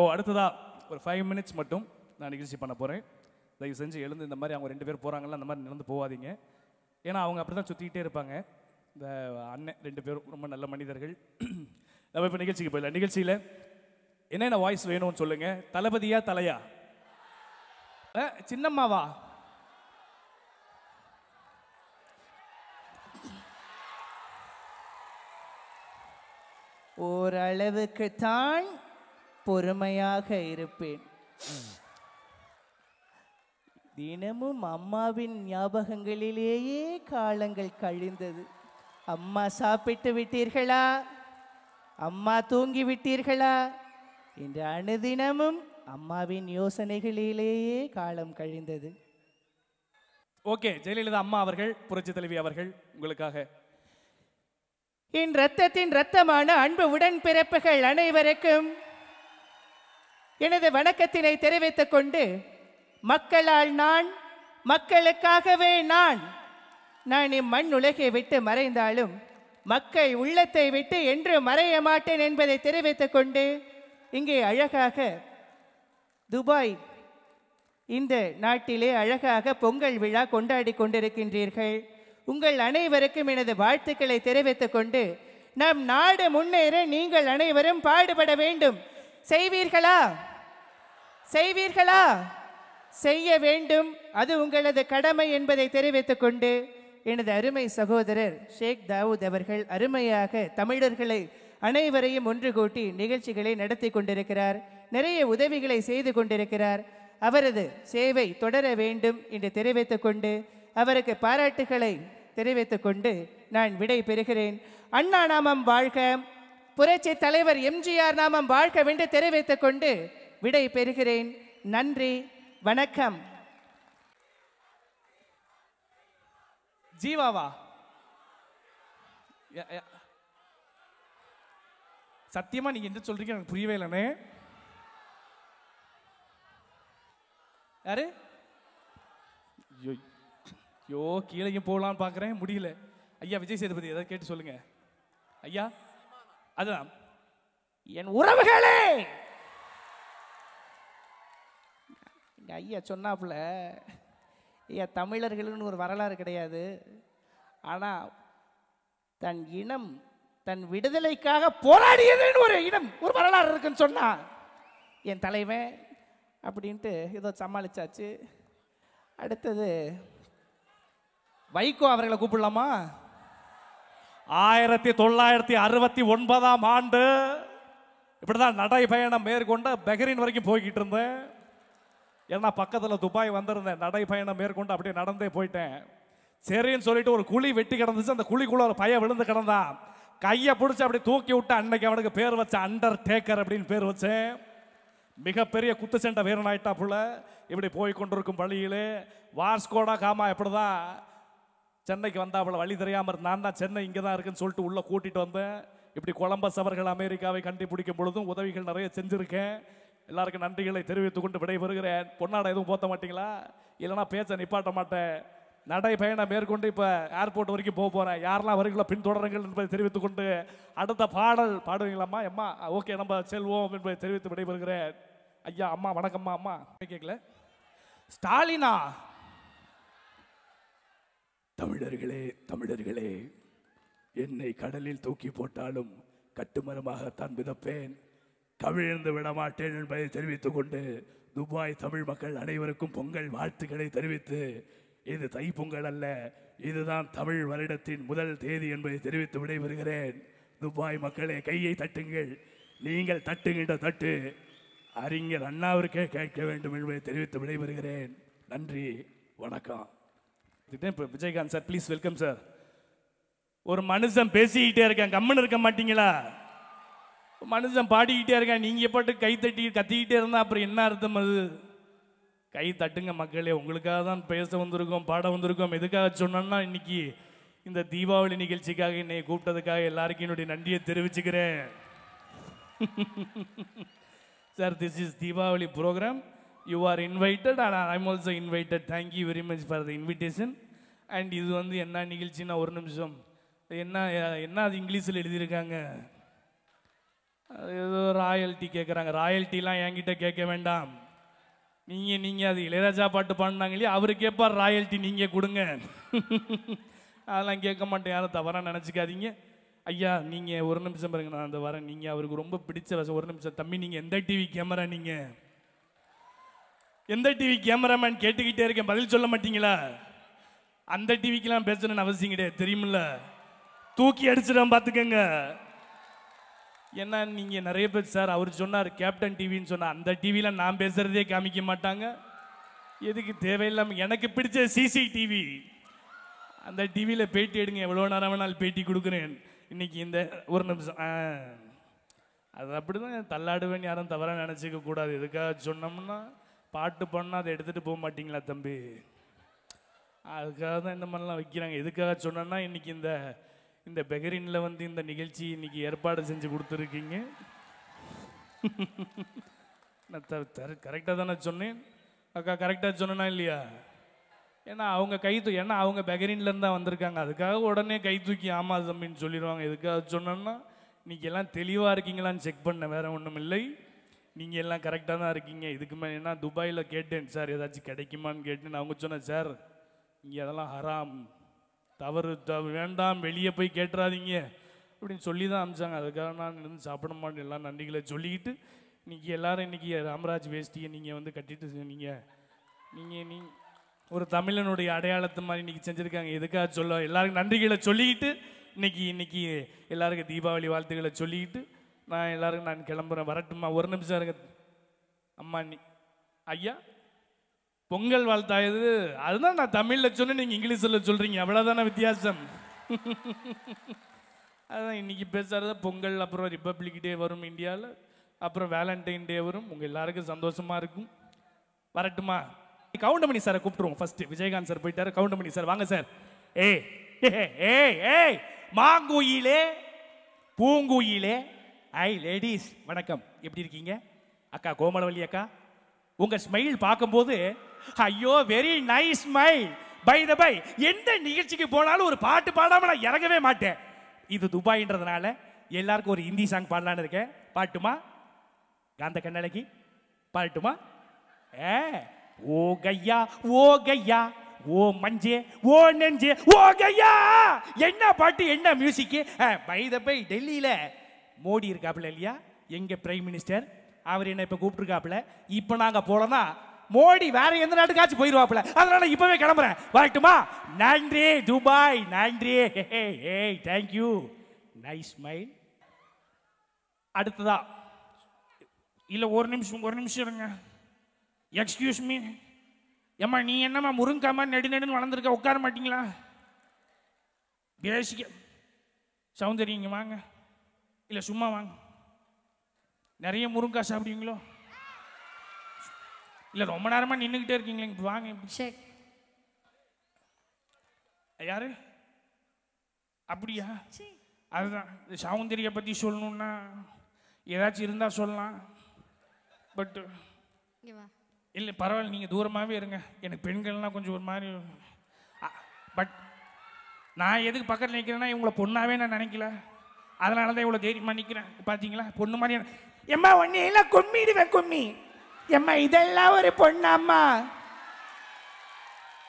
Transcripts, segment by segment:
ஓ அடுத்ததாக ஒரு five minutes மட்டும் நான் நிகழ்ச்சி பண்ண போகிறேன் தயவு செஞ்சு எழுந்து இந்த மாதிரி அவங்க ரெண்டு பேர் போகிறாங்களா அந்த மாதிரி நடந்து போகாதீங்க ஏன்னா அவங்க அப்படி தான் சுற்றிக்கிட்டே இருப்பாங்க இந்த அண்ணன் ரெண்டு பேரும் ரொம்ப நல்ல மனிதர்கள் நம்ம இப்போ நிகழ்ச்சிக்கு போயிடலாம் நிகழ்ச்சியில் என்னென்ன வாய்ஸ் வேணும்னு சொல்லுங்கள் தளபதியா தலையா சின்னம்மாவா ஓரளவுக்கு தான் பொறுமையாக இருப்பேன் தினமும் அம்மாவின் ஞாபகங்களிலேயே காலங்கள் கழிந்தது அம்மா சாப்பிட்டு விட்டீர்களா அம்மா தூங்கி விட்டீர்களா என்று அணுதினமும் அம்மாவின் யோசனைகளிலேயே காலம் கழிந்தது ஓகே ஜெயலலிதா அம்மா அவர்கள் புரட்சி தலைவி அவர்கள் உங்களுக்காக இன் ரத்தத்தின் ரத்தமான அன்பு உடன் பிறப்புகள் அனைவருக்கும் எனது வணக்கத்தினை தெரிவித்துக் கொண்டு மக்களால் நான் மக்களுக்காகவே நான் நான் இம்மண் உலகை விட்டு மறைந்தாலும் மக்கள் உள்ளத்தை விட்டு என்று மறைய மாட்டேன் என்பதை தெரிவித்துக் கொண்டு இங்கே அழகாக துபாய் இந்த நாட்டிலே அழகாக பொங்கல் விழா கொண்டாடி கொண்டிருக்கின்றீர்கள் உங்கள் அனைவருக்கும் எனது வாழ்த்துக்களை தெரிவித்துக் கொண்டு நம் நாடு முன்னேற நீங்கள் அனைவரும் பாடுபட வேண்டும் செய்வீர்களா செய்வீர்களா செய்ய வேண்டும் அது உங்களது கடமை என்பதை தெரிவித்துக் கொண்டு எனது அருமை சகோதரர் ஷேக் தாவூத் அவர்கள் அருமையாக தமிழர்களை அனைவரையும் ஒன்று கூட்டி நிகழ்ச்சிகளை நடத்தி கொண்டிருக்கிறார் நிறைய உதவிகளை செய்து கொண்டிருக்கிறார் அவரது சேவை தொடர வேண்டும் என்று தெரிவித்துக் கொண்டு அவருக்கு பாராட்டுகளை தெரிவித்துக் கொண்டு நான் விடை பெறுகிறேன் அண்ணா நாமம் வாழ்க புரட்சி தலைவர் எம்ஜிஆர் நாமம் வாழ்க்க வேண்டு தெரிவித்துக் கொண்டு விடை பெறுகிறேன் நன்றி வணக்கம் ஜீவாவா சத்தியமா நீங்க என்ன சொல்றீங்க எனக்கு புரியவே இல்லைன்னு யாரு ஐயோ கீழேயும் போகலான்னு பார்க்குறேன் முடியல ஐயா விஜய் சேதுபதி ஏதாவது கேட்டு சொல்லுங்க ஐயா அதுதான் என் உறவுகளே எங்கள் ஐயா சொன்னாப்புல ஐயா தமிழர்களுன்னு ஒரு வரலாறு கிடையாது ஆனால் தன் இனம் தன் விடுதலைக்காக போராடியதுன்னு ஒரு இனம் ஒரு வரலாறு இருக்குன்னு சொன்னான் என் தலைவன் அப்படின்ட்டு ஏதோ சமாளித்தாச்சு அடுத்தது வைகோ அவர்களை கூப்பிடலாமா ஆயிரத்தி தொள்ளாயிரத்தி அறுபத்தி ஒன்பதாம் ஆண்டு இப்படி தான் நடைப்பயணம் மேற்கொண்டு பெஹரின் வரைக்கும் போய்கிட்டு இருந்தேன் ஏன்னா பக்கத்தில் துபாய் வந்திருந்தேன் நடைபயணம் மேற்கொண்டு அப்படியே நடந்தே போயிட்டேன் சரின்னு சொல்லிட்டு ஒரு குழி வெட்டி கிடந்துச்சு அந்த குழிக்குள்ள ஒரு பையன் விழுந்து கிடந்தான் கையை பிடிச்சி அப்படி தூக்கி விட்டு அன்னைக்கு அவனுக்கு பேர் வச்ச அண்டர் டேக்கர் அப்படின்னு பேர் வச்சேன் மிகப்பெரிய குத்துச்சண்டை வீரனாயிட்டா புள்ள இப்படி போய் கொண்டிருக்கும் வழியிலே வாஸ்கோடா காமா எப்படி சென்னைக்கு வந்தா அவளை வழி தெரியாமல் நான் தான் சென்னை இங்கே தான் இருக்குன்னு சொல்லிட்டு உள்ளே கூட்டிகிட்டு வந்தேன் இப்படி கொலம்பஸ் அவர்கள் அமெரிக்காவை கண்டுபிடிக்கும் பொழுதும் உதவிகள் நிறைய செஞ்சுருக்கேன் எல்லாருக்கும் நன்றிகளை தெரிவித்துக் கொண்டு விடைபெறுகிறேன் பொன்னாடை எதுவும் போத்த மாட்டீங்களா இல்லைனா பேச்சை நிப்பாட்ட மாட்டேன் நடை பயணம் மேற்கொண்டு இப்போ ஏர்போர்ட் வரைக்கும் போக போகிறேன் யாரெல்லாம் வருகிற பின்தொடருங்கள் என்பதை தெரிவித்துக் கொண்டு அடுத்த பாடல் பாடுவீங்களாம்மா எம்மா ஓகே நம்ம செல்வோம் என்பதை தெரிவித்து விடைபெறுகிறேன் ஐயா அம்மா வணக்கம்மா அம்மா கேட்கல ஸ்டாலினா தமிழர்களே தமிழர்களே என்னை கடலில் தூக்கி போட்டாலும் கட்டுமரமாகத்தான் மிதப்பேன் கவிழ்ந்து விடமாட்டேன் என்பதை தெரிவித்துக் கொண்டு துபாய் தமிழ் மக்கள் அனைவருக்கும் பொங்கல் வாழ்த்துக்களை தெரிவித்து இது தைப்பொங்கல் அல்ல இதுதான் தமிழ் வருடத்தின் முதல் தேதி என்பதை தெரிவித்து விடைபெறுகிறேன் துபாய் மக்களே கையை தட்டுங்கள் நீங்கள் தட்டுகின்ற தட்டு அறிஞர் அண்ணாவிற்கே கேட்க வேண்டும் என்பதை தெரிவித்து விடைபெறுகிறேன் நன்றி வணக்கம் இப்போ Vijayakanth sir please welcome sir ஒரு மனுஷன் பேசிக்கிட்டே இருக்கேன் கம்முன்னு இருக்க மாட்டீங்களா மனுஷன் பாடிக்கிட்டே இருக்கேன் நீங்கள் பாட்டு கை தட்டி கத்திக்கிட்டே இருந்தால் அப்புறம் என்ன அர்த்தம் அது கை தட்டுங்க மக்களே உங்களுக்காக தான் பேச வந்திருக்கோம் பாட வந்திருக்கோம் எதுக்காக சொன்னோன்னா இன்னைக்கு இந்த தீபாவளி நிகழ்ச்சிக்காக என்னை கூப்பிட்டதுக்காக எல்லாருக்கும் என்னுடைய நன்றியை தெரிவிச்சுக்கிறேன் sir this is Deepavali programme you are invited and I'm also invited thank you very much for the invitation and இது வந்து என்ன நிகழ்ச்சின்னா ஒரு நிமிஷம் என்ன என்ன அது இங்கிலீஷில் எழுதியிருக்காங்க ஏதோ ராயல்டி கேட்குறாங்க ராயல்ட்டிலாம் என்கிட்ட கேட்க வேண்டாம் நீங்கள் நீங்கள் அது இளையராஜா பாட்டு பாடினாங்க இல்லையா அவர் கேட்பார் ராயல்ட்டி நீங்கள் கொடுங்க அதெல்லாம் கேட்க மாட்டேன் யாரும் தவறாக நினச்சிக்காதீங்க ஐயா நீங்கள் ஒரு நிமிஷம் பாருங்க நான் அந்த வரேன் நீங்கள் அவருக்கு ரொம்ப பிடிச்ச வசம் ஒரு நிமிஷம் தம்பி நீங்கள் எந்த டிவி கேமரா நீங்கள் எந்த டிவி கேமராமேன் கேட்டுக்கிட்டே இருக்கேன் பதில் சொல்ல மாட்டீங்களா அந்த டிவிக்கெலாம் பேசணும்னு அவசியம் கிடையாது தெரியுமில்ல தூக்கி அடிச்சிடும் பார்த்துக்கோங்க ஏன்னா நீங்கள் நிறைய பேர் சார் அவர் சொன்னார் கேப்டன் டிவின்னு சொன்னார் அந்த டிவியில் நான் பேசுகிறதே காமிக்க மாட்டாங்க எதுக்கு தேவையில்லாமல் எனக்கு பிடிச்ச சிசிடிவி அந்த டிவியில் பேட்டி எடுங்க எவ்வளோ நேரம் வேணாலும் பேட்டி கொடுக்குறேன் இன்றைக்கி இந்த ஒரு நிமிஷம் அது அப்படி தான் யாரும் தவறாக நினச்சிக்க கூடாது எதுக்காக சொன்னோம்னா பாட்டு பண்ணால் அதை எடுத்துகிட்டு போக மாட்டிங்களா தம்பி அதுக்காக தான் இந்த மாதிரிலாம் வைக்கிறாங்க எதுக்காக சொன்னேன்னா இன்றைக்கி இந்த இந்த பெகரினில் வந்து இந்த நிகழ்ச்சி இன்றைக்கி ஏற்பாடு செஞ்சு கொடுத்துருக்கீங்க நான் த கரெக்டாக தானே சொன்னேன் அக்கா கரெக்டாக சொன்னா இல்லையா ஏன்னா அவங்க கை தூ ஏன்னா அவங்க பெகரின்லேருந்து தான் வந்திருக்காங்க அதுக்காக உடனே கை தூக்கி ஆமா தம்பின்னு சொல்லிடுவாங்க எதுக்காக சொன்னோன்னா இன்றைக்கி எல்லாம் தெளிவாக இருக்கீங்களான்னு செக் பண்ண வேறு ஒன்றும் இல்லை நீங்கள் எல்லாம் கரெக்டாக தான் இருக்கீங்க இதுக்கு மேலே என்ன துபாயில் கேட்டேன் சார் ஏதாச்சும் கிடைக்குமான்னு கேட்டேன்னு அவங்க சொன்னேன் சார் இங்கே அதெல்லாம் ஹராம் தவறு த வேண்டாம் வெளியே போய் கேட்டுறாதீங்க அப்படின்னு சொல்லி தான் அமிச்சாங்க அதுக்காக நான் இருந்து சாப்பிட மாட்டேன் எல்லாம் நன்றிகளை சொல்லிக்கிட்டு இன்றைக்கி எல்லோரும் இன்றைக்கி ராமராஜ் வேஷ்டியை நீங்கள் வந்து கட்டிட்டு நீங்கள் நீங்கள் நீ ஒரு தமிழனுடைய அடையாளத்தை மாதிரி இன்றைக்கி செஞ்சுருக்காங்க எதுக்காக சொல்ல எல்லாருக்கும் நன்றிகளை சொல்லிக்கிட்டு இன்றைக்கி இன்றைக்கி எல்லாருக்கும் தீபாவளி வாழ்த்துக்களை சொல்லிக்கிட்டு நான் எல்லாருக்கும் நான் கிளம்புறேன் வரட்டுமா ஒரு நிமிஷம் இருங்க அம்மா நீ ஐயா பொங்கல் வாழ்த்தாயது அதுதான் நான் தமிழில் சொன்னேன் நீங்கள் இங்கிலீஷில் சொல்கிறீங்க அவ்வளோதான வித்தியாசம் அதுதான் இன்னைக்கு பேசுகிறத பொங்கல் அப்புறம் ரிப்பப்ளிக் டே வரும் இந்தியாவில் அப்புறம் வேலண்டைன் டே வரும் உங்கள் எல்லாருக்கும் சந்தோஷமாக இருக்கும் வரட்டுமா கவுண்டமணி சார் கூப்பிட்டுருவோம் ஃபஸ்ட்டு விஜயகாந்த் சார் போயிட்டாரு கவுண்டமணி சார் வாங்க சார் ஏ ஏ ஏ மாங்குயிலே பூங்குயிலே ஐ லேடிஸ் வணக்கம் எப்படி இருக்கீங்க அக்கா கோமலவல்லி அக்கா உங்க ஸ்மைல் பார்க்கும்போது ஐயோ very nice smile by the by எந்த நிகழ்ச்சிக்கு போனாலும் ஒரு பாட்டு பாடாமல் நான் இறங்கவே மாட்டேன் இது துபாயின்றதுனால எல்லாருக்கும் ஒரு ஹிந்தி சாங் பாடலான்னு இருக்கேன் பாட்டுமா காந்த கண்ணலைக்கு பாட்டுமா ஏ ஓ கையா ஓ கையா ஓ மஞ்சே ஓ நெஞ்சே ஓ கையா என்ன பாட்டு என்ன மியூசிக்கு பை த பை டெல்லியில் மோடி இருக்காப்புல இல்லையா எங்கே பிரைம் மினிஸ்டர் அவர் என்ன இப்போ கூப்பிட்டுருக்காப்புல இப்போ நாங்கள் போலனா மோடி வேற எந்த நாட்டுக்காச்சும் போயிடுவாப்புல அதனால இப்பவே கிளம்புறேன் வரட்டுமா நன்றி துபாய் நன்றி ஏய் தேங்க்யூ நைஸ் மைல் அடுத்ததா இல்லை ஒரு நிமிஷம் ஒரு நிமிஷம் இருங்க எக்ஸ்கியூஸ் மீ ஏம்மா நீ என்னம்மா முருங்காம நெடு நெடுன்னு வளர்ந்துருக்க உட்கார மாட்டிங்களா பேசிக்க சௌந்தரியங்க வாங்க இல்லை சும்மா வாங்க நிறைய முருங்கா சாப்பிடுவீங்களோ இல்லை ரொம்ப நேரமாக நின்றுக்கிட்டே இருக்கீங்களே இப்போ வாங்க இப்படி சரி யாரு அப்படியா அதுதான் இந்த சௌந்தரிய பற்றி சொல்லணுன்னா ஏதாச்சும் இருந்தால் சொல்லலாம் பட் இல்லை பரவாயில்ல நீங்கள் தூரமாகவே இருங்க எனக்கு பெண்கள்லாம் கொஞ்சம் ஒரு மாதிரி பட் நான் எதுக்கு பக்கத்தில் நிற்கிறேன்னா இவங்களை பொண்ணாவே நான் நினைக்கல அதனால தான் இவ்வளோ தைரியமாக பண்ணிக்கிறேன் பார்த்தீங்களா பொண்ணு மாதிரி எம்மா ஒன்று எல்லாம் கொம்மிடுவேன் கொம்மி எம்மா இதெல்லாம் ஒரு பொண்ணாம்மா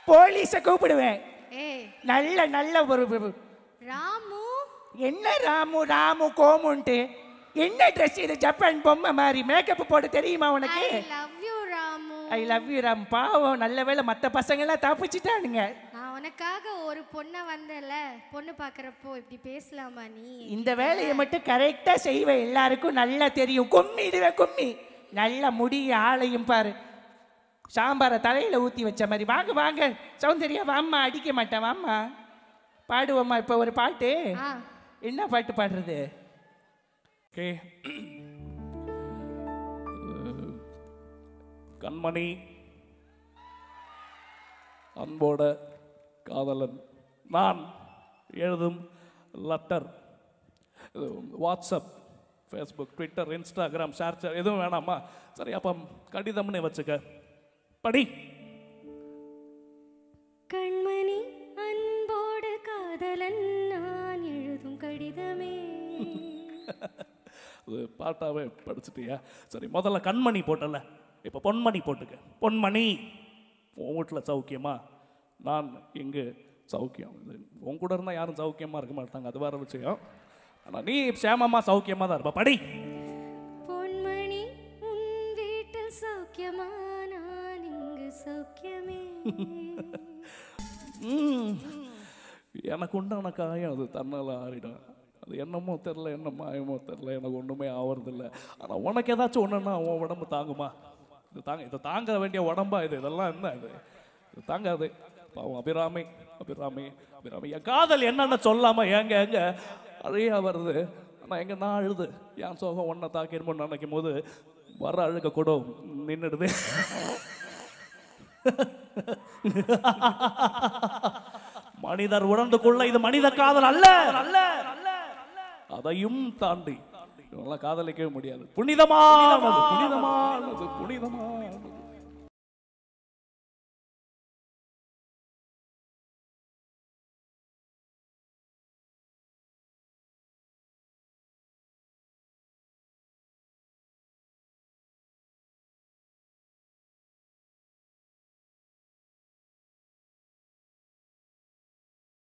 போலீஸை கூப்பிடுவேன் நல்ல நல்ல ஒரு ராமு என்ன ராமு ராமு கோமுன்ட்டு என்ன ட்ரெஸ் இது ஜப்பான் பொம்மை மாதிரி மேக்கப் போட தெரியுமா உனக்கு ஐ லவ் யூ ராம் பாவம் நல்ல வேலை மற்ற பசங்கள்லாம் தப்பிச்சிட்டானுங்க உனக்காக ஒரு பொண்ணை வந்தல பொண்ணு பாக்குறப்போ இப்படி பேசலாமா நீ இந்த வேலையை மட்டும் கரெக்டா செய்வேன் எல்லாருக்கும் நல்லா தெரியும் கும்மிடுவே கும்மி நல்ல முடிய ஆளையும் பாரு சாம்பாரை தலையில ஊத்தி வச்ச மாதிரி வாங்க வாங்க சௌந்தர்யா வாம்மா அடிக்க மாட்டேன் வாம்மா பாடுவோம்மா இப்போ ஒரு பாட்டு என்ன பாட்டு பாடுறது கண்மணி அன்போட காதலன் நான் எழுதும் letter WhatsApp Facebook Twitter Instagram share எதுவும் வேணாமா சரி அப்போ கடிதம்னு வச்சுக்க படி கண்மணி அன்போடு காதலன் நான் எழுதும் கடிதமே அது பாட்டாவே படிச்சிட்டியா சரி முதல்ல கண்மணி போட்டல இப்போ பொன்மணி போட்டுக்க பொன்மணி உன் வீட்டில் சௌக்கியமா நான் இங்கு சௌக்கியம் உன் கூட இருந்தால் யாரும் சௌக்கியமாக இருக்க மாட்டாங்க அது வேறு விஷயம் ஆனால் நீ சேமம்மா சௌக்கியமாக தான் இருப்பா படி பொன்மணி உன் வீட்டில் சௌக்கியமா நான் இங்கு சௌக்கியமே எனக்கு உண்டான காயம் அது தன்னால் ஆறிடும் அது என்னமோ தெரில என்ன மாயமோ தெரில எனக்கு ஒன்றுமே ஆவறதில்லை ஆனால் உனக்கு ஏதாச்சும் ஒன்றுன்னா உன் உடம்பு தாங்குமா இது தாங்க இதை தாங்க வேண்டிய உடம்பா இது இதெல்லாம் என்ன இது இது தாங்காது பாவம் அபிராமி அபிராமி அபிராமி என் காதல் என்னென்ன சொல்லாமல் ஏங்க எங்க அதையா வருது ஆனால் எங்கே நான் அழுது என் சோகம் ஒன்னை தாக்கிருமோன்னு நினைக்கும் போது வர அழுக கூட நின்றுடுது மனிதர் உணர்ந்து கொள்ள இது மனித காதல் அல்ல அல்ல அதையும் தாண்டி இதெல்லாம் காதலிக்கவே முடியாது புனிதமானது புனிதமானது புனிதமானது